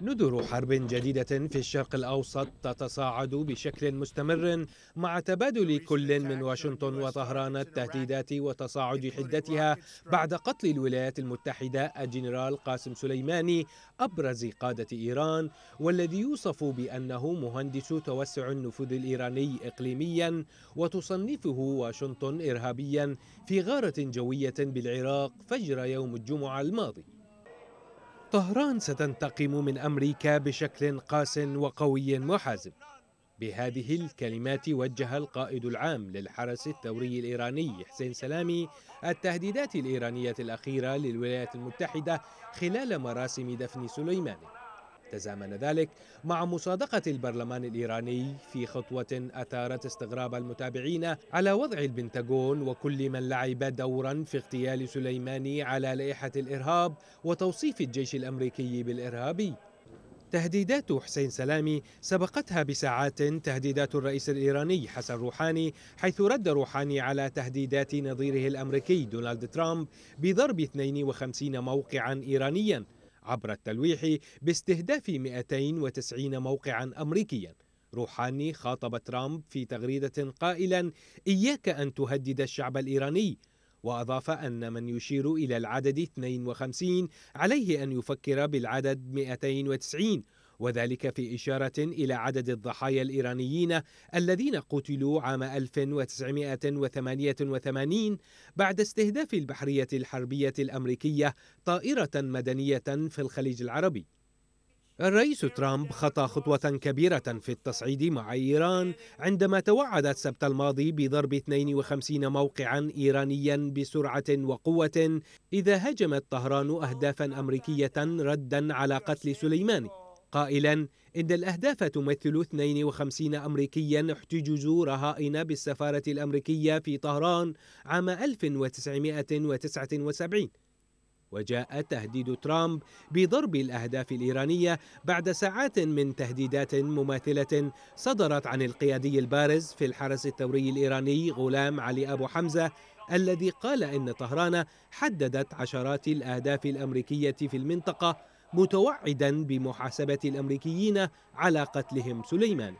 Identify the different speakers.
Speaker 1: ندر حرب جديدة في الشرق الأوسط تتصاعد بشكل مستمر مع تبادل كل من واشنطن وطهران التهديدات وتصاعد حدتها بعد قتل الولايات المتحدة الجنرال قاسم سليماني أبرز قادة إيران والذي يوصف بأنه مهندس توسع النفوذ الإيراني إقليميا وتصنفه واشنطن إرهابيا في غارة جوية بالعراق فجر يوم الجمعة الماضي طهران ستنتقم من أمريكا بشكل قاس وقوي وحازم بهذه الكلمات وجه القائد العام للحرس الثوري الإيراني حسين سلامي التهديدات الإيرانية الأخيرة للولايات المتحدة خلال مراسم دفن سليماني تزامن ذلك مع مصادقة البرلمان الإيراني في خطوة أثارت استغراب المتابعين على وضع البنتاغون وكل من لعب دورا في اغتيال سليماني على لائحة الإرهاب وتوصيف الجيش الأمريكي بالإرهابي تهديدات حسين سلامي سبقتها بساعات تهديدات الرئيس الايراني حسن روحاني حيث رد روحاني على تهديدات نظيره الامريكي دونالد ترامب بضرب 52 موقعا ايرانيا عبر التلويح باستهداف 290 موقعا أمريكيا روحاني خاطب ترامب في تغريدة قائلا إياك أن تهدد الشعب الإيراني وأضاف أن من يشير إلى العدد 52 عليه أن يفكر بالعدد 290 وذلك في إشارة إلى عدد الضحايا الإيرانيين الذين قتلوا عام 1988 بعد استهداف البحرية الحربية الأمريكية طائرة مدنية في الخليج العربي الرئيس ترامب خطى خطوة كبيرة في التصعيد مع إيران عندما توعد السبت الماضي بضرب 52 موقعا إيرانيا بسرعة وقوة إذا هجمت طهران أهدافا أمريكية ردا على قتل سليماني قائلا إن الأهداف تمثل 52 أمريكيا احتجزوا رهائن بالسفارة الأمريكية في طهران عام 1979 وجاء تهديد ترامب بضرب الأهداف الإيرانية بعد ساعات من تهديدات مماثلة صدرت عن القيادي البارز في الحرس الثوري الإيراني غلام علي أبو حمزة الذي قال إن طهران حددت عشرات الأهداف الأمريكية في المنطقة متوعدا بمحاسبة الأمريكيين على قتلهم سليمان